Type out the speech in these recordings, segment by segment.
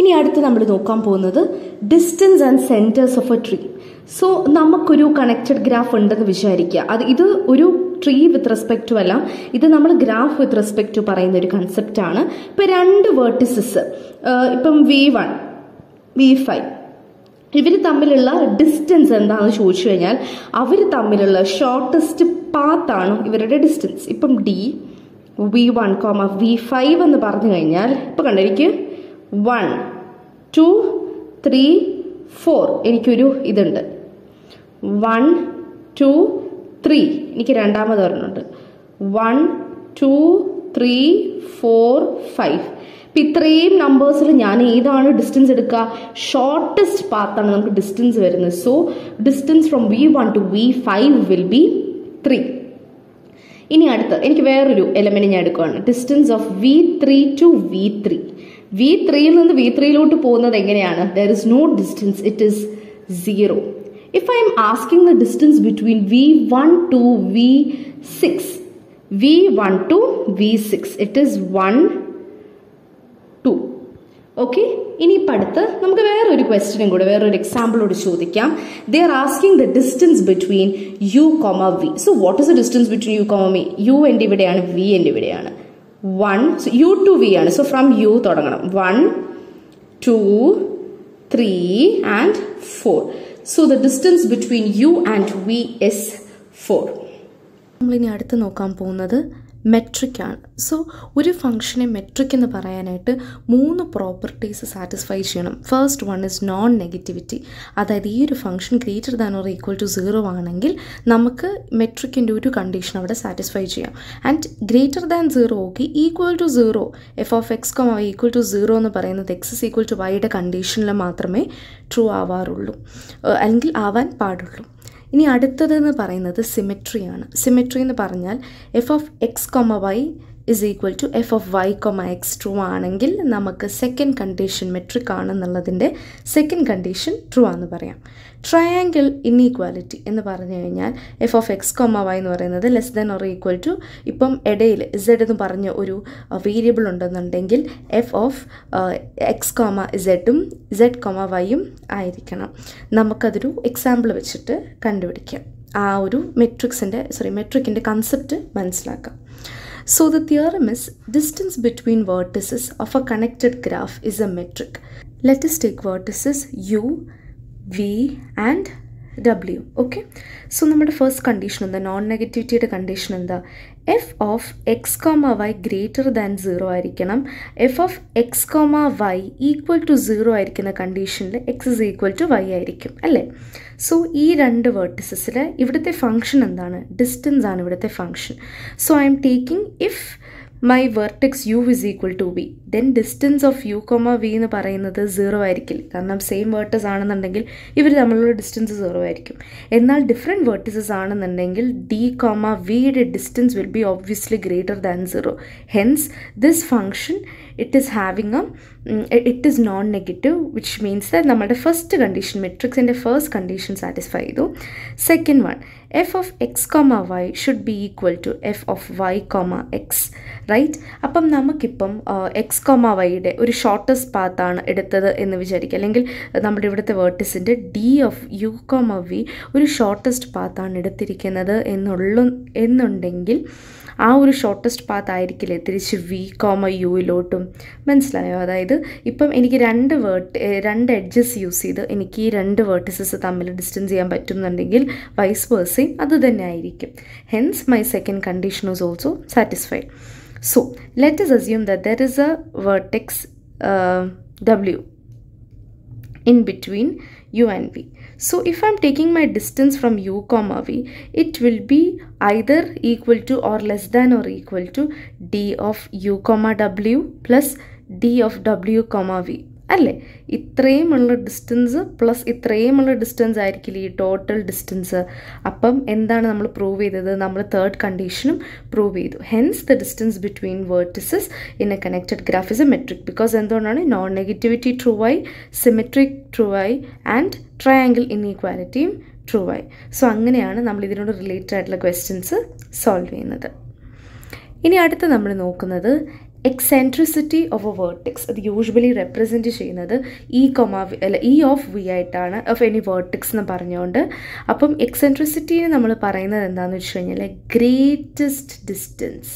ഇനി അടുത്ത് നമ്മൾ നോക്കാൻ പോകുന്നത് distance and centres of a tree so നമുക്കൊരു കണക്റ്റഡ് ഗ്രാഫ് ഉണ്ടെന്ന് വിചാരിക്കുക അത് ഇത് ഒരു ട്രീ വിത്ത് റെസ്പെക്ട് ടു അല്ല ഇത് നമ്മൾ ഗ്രാഫ് വിത്ത് റെസ്പെക്ട് ടു പറയുന്ന ഒരു കൺസെപ്റ്റാണ് ഇപ്പം രണ്ട് വേർട്ടിസസ് ഇപ്പം വി വൺ വി ഫൈവ് ഇവർ തമ്മിലുള്ള ഡിസ്റ്റൻസ് എന്താണെന്ന് ചോദിച്ചു കഴിഞ്ഞാൽ അവർ തമ്മിലുള്ള ഷോർട്ടസ്റ്റ് പാത്താണ് ഇവരുടെ ഡിസ്റ്റൻസ് ഇപ്പം D V one comma V five എന്ന് പറഞ്ഞു കഴിഞ്ഞാൽ ഇപ്പം കണ്ടിരിക്കും വൺ ടു ത്രീ ഫോർ എനിക്കൊരു ഇതുണ്ട് വൺ ടു ത്രീ എനിക്ക് രണ്ടാമത് ഒരെണ്ണമുണ്ട് one two three four five അപ്പം ഇത്രയും നമ്പേഴ്സിൽ ഞാൻ ഏതാണ് ഡിസ്റ്റൻസ് എടുക്കുക ഷോർട്ടസ്റ്റ് പാത്താണ് നമുക്ക് ഡിസ്റ്റൻസ് വരുന്നത് so distance from V one to V five will be three ഇനി അടുത്ത് എനിക്ക് വേറൊരു എലമെൻറ്റ് ഞാൻ എടുക്കുകയാണ് distance of V three two V three V ത്രീയിൽ നിന്ന് വി ത്രീയിലോട്ട് പോകുന്നത് എങ്ങനെയാണ് there is no distance it is zero if I'm asking the distance between V one to V six V one to V six it is one two okay ഇനി പഠിത്ത് നമുക്ക് വേറൊരു ക്വസ്റ്റ്യനും കൂടെ വേറൊരു എക്സാമ്പിളോട് ചോദിക്കാം they are asking the distance between U comma V so what is the distance between U comma V U എൻ്റെ ഇവിടെയാണ് വി എൻ്റെ ഇവിടെയാണ് 1 so u to v and so from u 1 2 3 and 4 so the distance between u and v is 4 we are going to മെട്രിക്കാണ് so ഒരു ഫംഗ്ഷനെ metric എന്ന് പറയാനായിട്ട് മൂന്ന് പ്രോപ്പർട്ടീസ് സാറ്റിസ്ഫൈ ചെയ്യണം first one is non negativity അതായത് ഈ ഒരു function greater than or equal to zero ആണെങ്കിൽ നമുക്ക് മെട്രിക്കിൻ്റെ ഒരു കണ്ടീഷൻ അവിടെ സാറ്റിസ്ഫൈ ചെയ്യാം and greater than zero okay equal to zero F of X comma equal to zero എന്ന് പറയുന്നത് എക്സ് ഈക്വൽ ടു വൈയുടെ കണ്ടീഷനിൽ മാത്രമേ ട്രൂ ആവാറുള്ളൂ അല്ലെങ്കിൽ ആവാൻ പാടുള്ളൂ ഇനി അടുത്തതെന്ന് പറയുന്നത് സിമെട്രിയാണ് സിമെട്രി എന്ന് പറഞ്ഞാൽ F of X comma Y is equal to F of Y comma X true ആണെങ്കിൽ നമുക്ക് സെക്കൻഡ് കണ്ടീഷൻ മെട്രിക് ആണെന്നുള്ളതിൻ്റെ സെക്കൻഡ് കണ്ടീഷൻ ട്രൂ ആണെന്ന് പറയാം ട്രയാങ്കിൾ ഇന്നീക്വാലിറ്റി എന്ന് പറഞ്ഞു കഴിഞ്ഞാൽ F of X comma Y എന്ന് പറയുന്നത് less than or equal to ഇപ്പം ഇടയിൽ ഇസഡ് എന്ന് പറഞ്ഞ ഒരു വേരിയബിൾ ഉണ്ടെന്നുണ്ടെങ്കിൽ എഫ് ഓഫ് എക്സ് കോമ ഇസെഡും ഇസെഡ് കൊമ വൈയും ആയിരിക്കണം നമുക്കതൊരു എക്സാമ്പിൾ വെച്ചിട്ട് കണ്ടുപിടിക്കാം ആ ഒരു മെട്രിക്സിൻ്റെ സോറി മെട്രിക്കിൻ്റെ കൺസെപ്റ്റ് മനസ്സിലാക്കാം So the theorem is distance between vertices of a connected graph is a metric. Let us take vertices u, v and W okay so നമ്മുടെ ഫസ്റ്റ് കണ്ടീഷൻ എന്താ നോൺ നെഗറ്റിവിറ്റിയുടെ കണ്ടീഷൻ എന്താ F of X comma Y greater than zero ആയിരിക്കണം F of X comma Y equal to zero ആയിരിക്കുന്ന കണ്ടീഷനിൽ X is equal to Y ആയിരിക്കും അല്ലേ so ഈ രണ്ട് വേർട്ടിസസിൽ ഇവിടുത്തെ ഫംഗ്ഷൻ എന്താണ് ഡിസ്റ്റൻസ് ആണ് ഇവിടുത്തെ function so I'm taking if my vertex U is equal to V then distance of U comma V എന്ന് പറയുന്നത് സീറോ ആയിരിക്കില്ല കാരണം സെയിം വേർട്ടസ് ആണെന്നുണ്ടെങ്കിൽ ഇവർ തമ്മിലുള്ള ഡിസ്റ്റൻസ് സീറോ ആയിരിക്കും എന്നാൽ ഡിഫറെൻറ്റ് വേർട്ടിസസ് ആണെന്നുണ്ടെങ്കിൽ ഡി കൊമ വിയുടെ distance will be obviously greater than zero hence this function it is having a it is non negative which means that നമ്മുടെ ഫസ്റ്റ് കണ്ടീഷൻ മെട്രിക്സിൻ്റെ first condition satisfy ചെയ്തു second one F of X comma Y should be equal to F of Y comma X right അപ്പം നമുക്കിപ്പം X comma വൈയുടെ ഒരു shortest പാത്താണ് എടുത്തത് എന്ന് വിചാരിക്കുക അല്ലെങ്കിൽ നമ്മുടെ ഇവിടുത്തെ വേർട്ടിസിൻ്റെ D of U comma V ഒരു ഷോർട്ടസ്റ്റ് പാത്താണ് എടുത്തിരിക്കുന്നത് എന്നുള്ള എന്നുണ്ടെങ്കിൽ ആ ഒരു ഷോർട്ടസ്റ്റ് പാത്ത് ആയിരിക്കില്ലേ തിരിച്ച് വി കോമ യുയിലോട്ടും മനസ്സിലായോ അതായത് ഇപ്പം എനിക്ക് രണ്ട് വേർട്ട് രണ്ട് എഡ്ജസ് യൂസ് ചെയ്ത് എനിക്ക് ഈ രണ്ട് വേർട്ടിസസ് തമ്മിൽ ഡിസ്റ്റൻസ് ചെയ്യാൻ പറ്റുന്നുണ്ടെങ്കിൽ വൈസ് വേഴ്സയും അത് തന്നെ ആയിരിക്കും hence my second condition is also satisfied so let is assume that there is a vertex W in between U and V So if I'm taking my distance from u comma v, it will be either equal to or less than or equal to d of u comma w plus d of w comma v അല്ലേ ഇത്രയുമുള്ള distance plus ഇത്രയുമുള്ള distance ആയിരിക്കില്ല ഈ total distance അപ്പം എന്താണ് നമ്മൾ prove ചെയ്തത് നമ്മൾ തേർഡ് കണ്ടീഷനും പ്രൂവ് ചെയ്തു hence the distance between vertices in a connected graph is a metric because എന്തുകൊണ്ടാണ് നോൺ നെഗറ്റിവിറ്റി ട്രൂ ആയി സിമെട്രിക് ട്രൂ ആയി ആൻഡ് ട്രയാങ്കിൾ ഇൻഈക്വാലിറ്റിയും ട്രൂ ആയി സോ അങ്ങനെയാണ് നമ്മൾ ഇതിനോട് റിലേറ്റഡ് ആയിട്ടുള്ള ക്വസ്റ്റ്യൻസ് സോൾവ് ചെയ്യുന്നത് ഇനി അടുത്ത് നമ്മൾ നോക്കുന്നത് എക്സെൻട്രിസിറ്റി ഓഫ് എ വേർട്ടിക്സ് അത് യൂഷ്വലി റെപ്രസെൻറ്റ് ചെയ്യുന്നത് ഇ e കൊമ അല്ല ഇ ഓഫ് വി ആയിട്ടാണ് ഓഫ് എനി വേർട്ടിക്സ് എന്ന് പറഞ്ഞുകൊണ്ട് അപ്പം എക്സെൻട്രിസിറ്റീനെ നമ്മൾ പറയുന്നത് എന്താണെന്ന് വെച്ച് കഴിഞ്ഞാൽ ഗ്രേറ്റസ്റ്റ് ഡിസ്റ്റൻസ്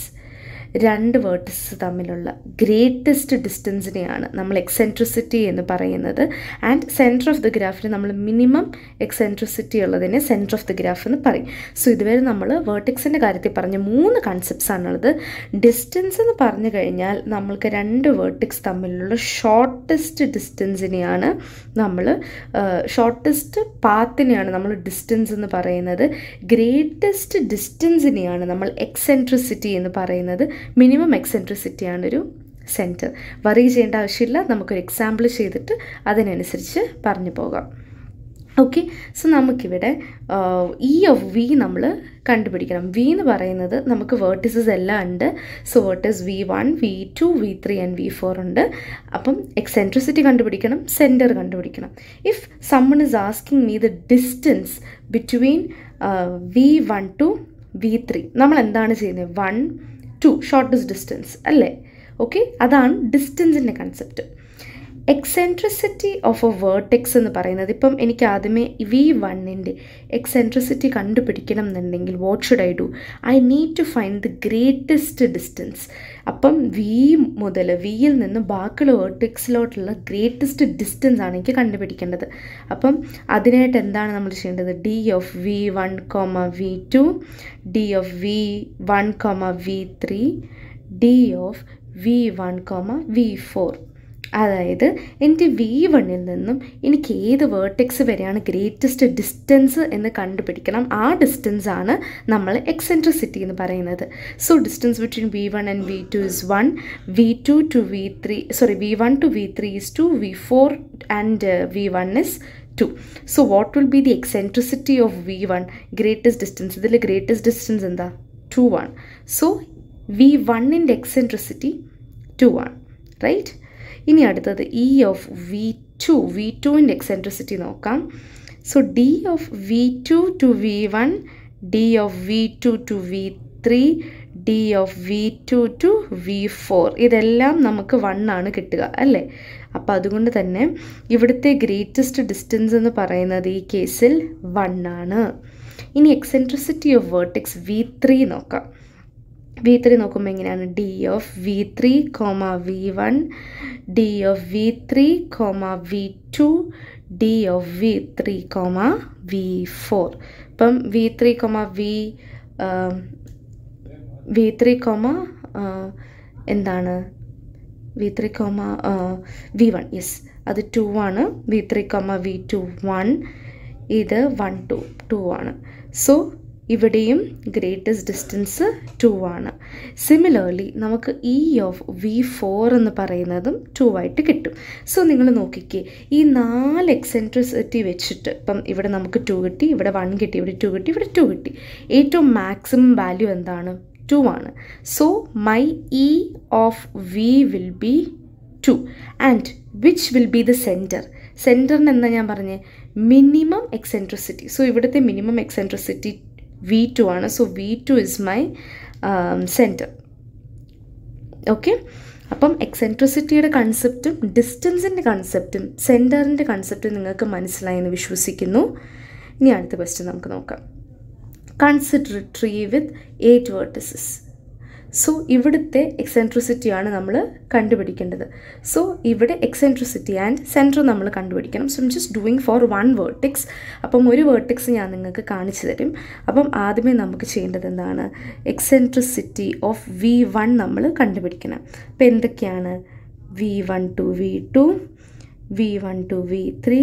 രണ്ട് വേർട്ടസ് തമ്മിലുള്ള ഗ്രേറ്റസ്റ്റ് ഡിസ്റ്റൻസിനെയാണ് നമ്മൾ എക്സെൻട്രിസിറ്റി എന്ന് പറയുന്നത് ആൻഡ് സെൻറ്റർ ഓഫ് ദി ഗ്രാഫിൽ നമ്മൾ മിനിമം എക്സെൻട്രിസിറ്റി ഉള്ളതിനെ സെൻറ്റർ ഓഫ് ദി ഗ്രാഫ് എന്ന് പറയും സോ ഇതുവരെ നമ്മൾ വേർട്ടിക്സിൻ്റെ കാര്യത്തിൽ പറഞ്ഞ മൂന്ന് കൺസെപ്റ്റ്സ് ഉള്ളത് ഡിസ്റ്റൻസ് എന്ന് പറഞ്ഞു കഴിഞ്ഞാൽ നമ്മൾക്ക് രണ്ട് വേർട്ടിക്സ് തമ്മിലുള്ള ഷോർട്ടസ്റ്റ് ഡിസ്റ്റൻസിനെയാണ് നമ്മൾ ഷോർട്ടസ്റ്റ് പാത്തിനെയാണ് നമ്മൾ ഡിസ്റ്റൻസ് എന്ന് പറയുന്നത് ഗ്രേറ്റസ്റ്റ് ഡിസ്റ്റൻസിനെയാണ് നമ്മൾ എക്സെൻട്രിസിറ്റി എന്ന് പറയുന്നത് മിനിമം എക്സെൻട്രിസിറ്റിയാണ് ഒരു സെൻറ്റർ വറി ചെയ്യേണ്ട ആവശ്യമില്ല നമുക്കൊരു എക്സാമ്പിൾ ചെയ്തിട്ട് അതിനനുസരിച്ച് പറഞ്ഞു പോകാം ഓക്കെ സോ നമുക്കിവിടെ ഇ ഓഫ് വി നമ്മൾ കണ്ടുപിടിക്കണം വി എന്ന് പറയുന്നത് നമുക്ക് വേർട്ടിസസ് എല്ലാം ഉണ്ട് so vertices V one V two V three and V four ഉണ്ട് അപ്പം എക്സെൻട്രിസിറ്റി കണ്ടുപിടിക്കണം സെൻറ്റർ കണ്ടുപിടിക്കണം if someone is asking me the distance between V one to V three നമ്മൾ എന്താണ് ചെയ്യുന്നത് വൺ ടു ഷോർട്ടസ്റ്റ് ഡിസ്റ്റൻസ് അല്ലേ ഓക്കെ അതാണ് ഡിസ്റ്റൻസിൻ്റെ concept eccentricity of a vertex എന്ന് പറയുന്നത് ഇപ്പം എനിക്ക് ആദ്യമേ വി വണ്ണിൻ്റെ എക്സെൻട്രിസിറ്റി കണ്ടുപിടിക്കണം എന്നുണ്ടെങ്കിൽ what should I do I need to find the greatest distance അപ്പം വി മുതൽ വിയിൽ നിന്ന് ബാക്കിയുള്ള വേർട്ടെക്സിലോട്ടുള്ള ഗ്രേറ്റസ്റ്റ് ഡിസ്റ്റൻസ് ആണ് എനിക്ക് കണ്ടുപിടിക്കേണ്ടത് അപ്പം അതിനായിട്ട് എന്താണ് നമ്മൾ ചെയ്യേണ്ടത് D of V one comma V two D of V one comma V three D of V one comma V four അതായത് എൻ്റെ വി വണ്ണിൽ നിന്നും എനിക്ക് ഏത് വേർട്ടെക്സ് വരെയാണ് ഗ്രേറ്റസ്റ്റ് ഡിസ്റ്റൻസ് എന്ന് കണ്ടുപിടിക്കണം ആ ഡിസ്റ്റൻസ് ആണ് നമ്മൾ എക്സെൻട്രിസിറ്റി എന്ന് പറയുന്നത് so distance between V one and V two is one V two to V three sorry V one to V three is two V four and V one is two so what will be the eccentricity of V one greatest distance ഇതിൽ greatest distance എന്താ two one so V വണ്ണിൻ്റെ eccentricity two one right ഇനി അടുത്തത് E of V two V ടുവിൻ്റെ eccentricity നോക്കാം so D of V two to V one D of V two to V three D of V two to V four ഇതെല്ലാം നമുക്ക് one ആണ് കിട്ടുക അല്ലേ അപ്പോൾ അതുകൊണ്ട് തന്നെ ഇവിടുത്തെ ഗ്രേറ്റസ്റ്റ് ഡിസ്റ്റൻസ് എന്ന് പറയുന്നത് ഈ കേസിൽ വൺ ആണ് ഇനി eccentricity of vertex V three നോക്കാം വി ത്രീ നോക്കുമ്പോൾ എങ്ങനെയാണ് D of V three comma V one D of V three comma V two D of V three comma V four ഇപ്പം V three comma V V three comma എന്താണ് V three comma V one yes അത് two ആണ് V three comma V two one ഇത് one two two ആണ് so ഇവിടെയും greatest distance two ആണ് similarly നമുക്ക് E of V four എന്ന് പറയുന്നതും ടു ആയിട്ട് കിട്ടും സോ നിങ്ങൾ നോക്കിക്കേ ഈ നാല് എക്സെൻട്രിസിറ്റി വെച്ചിട്ട് ഇപ്പം ഇവിടെ നമുക്ക് ടു കിട്ടി ഇവിടെ വൺ കിട്ടി ഇവിടെ ടു കിട്ടി ഇവിടെ ടു കിട്ടി ഏറ്റവും മാക്സിമം വാല്യൂ എന്താണ് ടു ആണ് so my E of V will be two and which will be the center സെൻറ്ററിന് എന്താ ഞാൻ പറഞ്ഞത് മിനിമം എക്സെൻട്രിസിറ്റി സോ ഇവിടുത്തെ മിനിമം എക്സെൻട്രിസിറ്റി വി ടു ആണ് so V two is my center okay അപ്പം എക്സെൻട്രിസിറ്റിയുടെ കൺസെപ്റ്റും ഡിസ്റ്റൻസിൻ്റെ കൺസെപ്റ്റും സെൻറ്ററിൻ്റെ കൺസെപ്റ്റും നിങ്ങൾക്ക് മനസ്സിലായെന്ന് വിശ്വസിക്കുന്നു ഇനി അടുത്ത ക്വസ്റ്റ്യൻ നമുക്ക് നോക്കാം consider tree with eight vertices so ഇവിടുത്തെ എക്സെൻട്രിസിറ്റിയാണ് നമ്മൾ കണ്ടുപിടിക്കേണ്ടത് സോ ഇവിടെ എക്സെൻട്രിസിറ്റി ആൻഡ് സെൻറ്റർ നമ്മൾ കണ്ടുപിടിക്കണം so am just doing for one vertex അപ്പം ഒരു വേർട്ടിക്സ് ഞാൻ നിങ്ങൾക്ക് കാണിച്ചു തരും അപ്പം ആദ്യമേ നമുക്ക് ചെയ്യേണ്ടത് എന്താണ് എക്സെൻട്രിസിറ്റി ഓഫ് വി വൺ നമ്മൾ കണ്ടുപിടിക്കണം അപ്പം എന്തൊക്കെയാണ് V one to V two V one to V three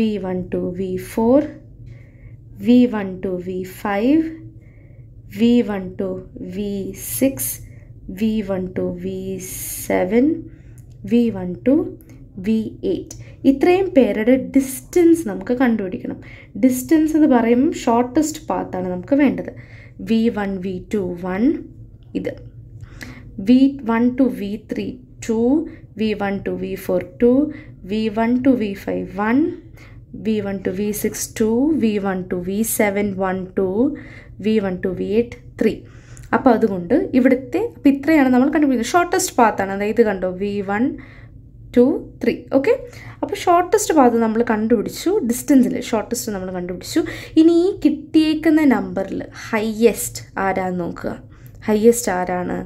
V one to V four V one to V five V V V one to six one to V seven V one to V eight ഇത്രയും പേരുടെ distance നമുക്ക് കണ്ടുപിടിക്കണം distance എന്ന് പറയുമ്പം shortest പാത്താണ് നമുക്ക് വേണ്ടത് V one V two one ഇത് V one to V three two V one to V four two V one to V five one V1 to V6 2, V1 to V7 1 2, V1 to V8 3. അപ്പോൾ അതുകൊണ്ട് ഇവിടുത്തെ അപ്പം ഇത്രയാണ് നമ്മൾ കണ്ടുപിടിക്കുന്നത് shortest പാത്താണ് അതായത് കണ്ടോ V one two three okay അപ്പോൾ ഷോർട്ടസ്റ്റ് പാത്ത് നമ്മൾ കണ്ടുപിടിച്ചു ഡിസ്റ്റൻസിൽ ഷോർട്ടസ്റ്റ് നമ്മൾ കണ്ടുപിടിച്ചു ഇനി ഈ കിട്ടിയേക്കുന്ന നമ്പറിൽ ഹയ്യസ്റ്റ് ആരാന്ന് നോക്കുക ഹയ്യസ്റ്റ് ആരാണ്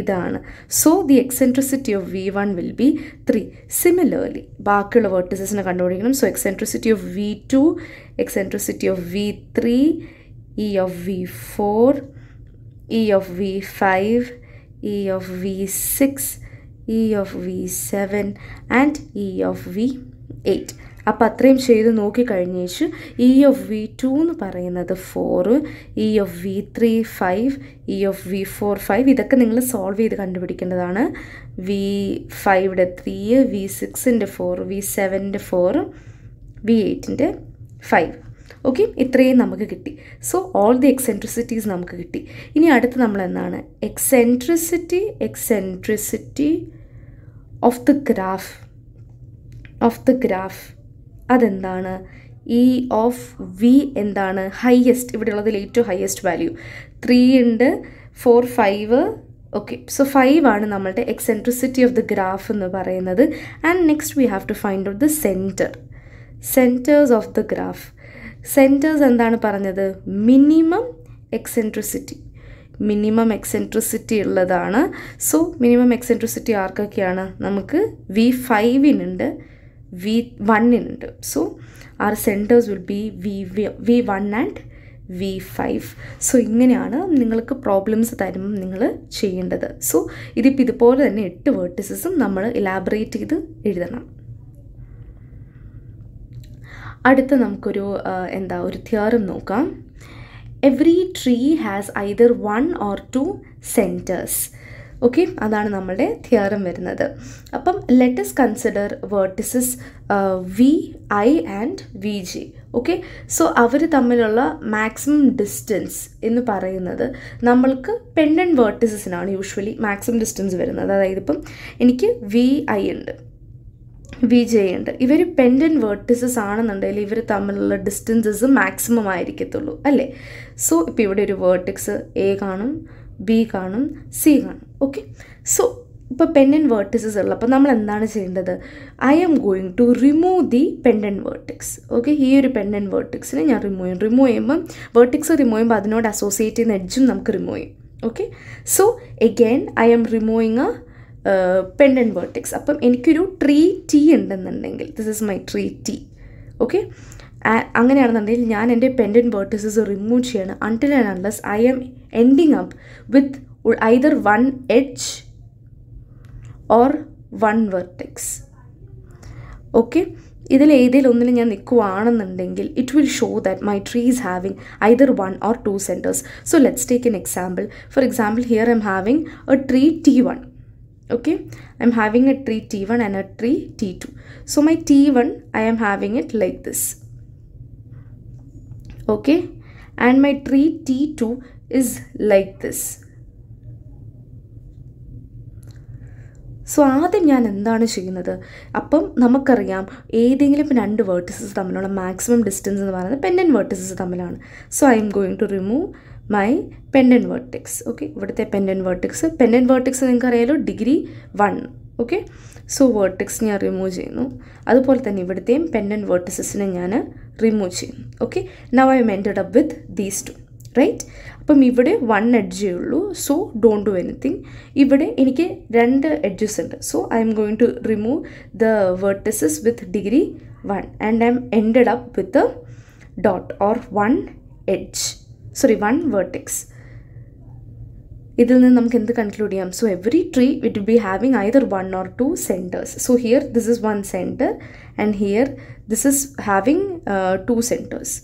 ഇതാണ് so the eccentricity of V one will be three similarly ബാക്കിയുള്ള വേർട്ടിസസിനെ കണ്ടുപിടിക്കണം so eccentricity of V two eccentricity of V three E of V four E of V five E of V six E of V seven and E of V eight അപ്പോൾ അത്രയും ചെയ്ത് നോക്കിക്കഴിഞ്ഞേച്ച് E e of V two എന്ന് പറയുന്നത് four E of V three five E of V four five ഇതൊക്കെ നിങ്ങൾ solve ചെയ്ത് കണ്ടുപിടിക്കേണ്ടതാണ് വി ഫൈവിൻ്റെ ത്രീ വി സിക്സിൻ്റെ ഫോർ വി സെവൻ്റെ ഫോർ വി എയ്റ്റിൻ്റെ ഫൈവ് ഓക്കെ ഇത്രയും നമുക്ക് കിട്ടി സോ ഓൾ ദി എക്സെൻട്രിസിറ്റീസ് നമുക്ക് കിട്ടി ഇനി അടുത്ത് നമ്മൾ എന്താണ് eccentricity eccentricity of the graph of the graph അതെന്താണ് ഇ ഓഫ് വി എന്താണ് ഹയ്യസ്റ്റ് ഇവിടെയുള്ളതിൽ ഏറ്റവും ഹയ്യസ്റ്റ് വാല്യൂ ത്രീ ഉണ്ട് four five okay so five ആണ് നമ്മളുടെ എക്സെൻട്രിസിറ്റി ഓഫ് ദ ഗ്രാഫ് എന്ന് പറയുന്നത് and next we have to find out the center centers of the graph centers എന്താണ് പറഞ്ഞത് മിനിമം എക്സെൻട്രിസിറ്റി മിനിമം എക്സെൻട്രിസിറ്റി ഉള്ളതാണ് സോ മിനിമം എക്സെൻട്രിസിറ്റി ആർക്കൊക്കെയാണ് നമുക്ക് വി ഫൈവിനുണ്ട് V1 ഉണ്ട് so our centres will be V V one and V five so ഇങ്ങനെയാണ് നിങ്ങൾക്ക് problems തരുമ്പം നിങ്ങൾ ചെയ്യേണ്ടത് സോ ഇതിപ്പോൾ ഇതുപോലെ തന്നെ എട്ട് വേർട്ടിസസും നമ്മൾ ഇലാബറേറ്റ് ചെയ്ത് എഴുതണം അടുത്ത നമുക്കൊരു എന്താ ഒരു തിയറും നോക്കാം every tree has either one or two centers okay അതാണ് നമ്മളുടെ തിയറം വരുന്നത് അപ്പം let's consider vertices V I and V G okay so അവർ തമ്മിലുള്ള മാക്സിമം ഡിസ്റ്റൻസ് എന്ന് പറയുന്നത് നമ്മൾക്ക് പെൻഡൻ വേർട്ടിസസിനാണ് യൂഷ്വലി മാക്സിമം ഡിസ്റ്റൻസ് വരുന്നത് അതായത് ഇപ്പം എനിക്ക് വി ഐ ഉണ്ട് വി ജെ ഉണ്ട് ഇവർ പെൻഡൻ വേർട്ടിസസ് ആണെന്നുണ്ടെങ്കിൽ ഇവർ തമ്മിലുള്ള ഡിസ്റ്റൻസസ് മാക്സിമം ആയിരിക്കത്തുള്ളൂ അല്ലേ സോ ഇപ്പോൾ ഇവിടെ ഒരു വേർട്ടിക്സ് എ കാണും ബി കാണും സി കാണും ഓക്കെ സോ ഇപ്പോൾ പെൻഡൻ വേർട്ടിസസ് ഉള്ളു അപ്പോൾ നമ്മൾ എന്താണ് ചെയ്യേണ്ടത് I'm going to remove the pendant vertex okay ഈ ഒരു പെൻഡൻ വേർട്ടിക്സിനെ ഞാൻ റിമൂവ് ചെയ്യും റിമൂവ് ചെയ്യുമ്പം വേർട്ടിക്സ് റിമൂവ് ചെയ്യുമ്പോൾ അതിനോട് അസോസിയേറ്റ് ചെയ്യുന്ന എഡ്ജും നമുക്ക് റിമൂവ് ചെയ്യും okay so again I'm removing a pendant vertex അപ്പം എനിക്കൊരു ട്രീ ടി ഉണ്ടെന്നുണ്ടെങ്കിൽ this is my tree T okay അങ്ങനെയാണെന്നുണ്ടെങ്കിൽ ഞാൻ എൻ്റെ പെൻഡൻ വേർട്ടീസസ് റിമൂവ് ചെയ്യണം until and unless I'm ending up with either one edge or one vertex okay ഇതിൽ ഏതെങ്കിലും ഞാൻ നിൽക്കുവാണെന്നുണ്ടെങ്കിൽ it will show that my tree is having either one or two centers so let's take an example for example here I'm having a tree T one a tree T one and a tree T two so my T one I'm having it like this okay and my tree T2 is like this so ആദ്യം ഞാൻ എന്താണ് ചെയ്യുന്നത് അപ്പം നമുക്കറിയാം ഏതെങ്കിലും രണ്ട് vertices തമ്മിലുള്ള maximum distance എന്ന് പറയുന്നത് പെൻഡൻ വേർട്ടിസസ് തമ്മിലാണ് so I'm going to remove my pendant vertex okay ഇവിടുത്തെ പെൻഡൻ വേർട്ടിക്സ് പെൻഡൻ വേർട്ടിക്സ് നിങ്ങൾക്ക് നിങ്ങൾക്കറിയാലോ degree one okay so vertex ഞാൻ റിമൂവ് ചെയ്യുന്നു അതുപോലെ തന്നെ ഇവിടുത്തെയും പെൻഡൻ വേർട്ടിസസിനെ ഞാൻ റിമൂവ് ചെയ്യുന്നു okay now I'm ended up with these two right അപ്പം ഇവിടെ വൺ എഡ്ജേ ഉള്ളൂ സോ ഡോണ്ട് ഡു എനിത്തിങ് ഇവിടെ എനിക്ക് രണ്ട് എഡ്ജസ് ഉണ്ട് so I'm going to remove the vertices with degree one and I'm ended up with dot or one edge sorry one vertex ഇതിൽ നിന്ന് നമുക്ക് എന്ത് കൺക്ലൂഡ് ചെയ്യാം so every tree will be having either one or two centers so here this is one center and here this is having two centers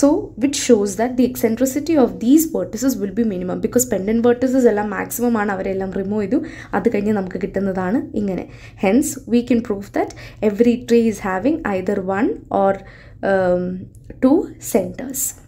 so it shows that the eccentricity of these vertices will be minimum because pendant vertices എല്ലാം maximum ആണ് അവരെല്ലാം remove ചെയ്തു അത് കഴിഞ്ഞ് നമുക്ക് കിട്ടുന്നതാണ് ഇങ്ങനെ hence we can prove that every tree is having either one or two centres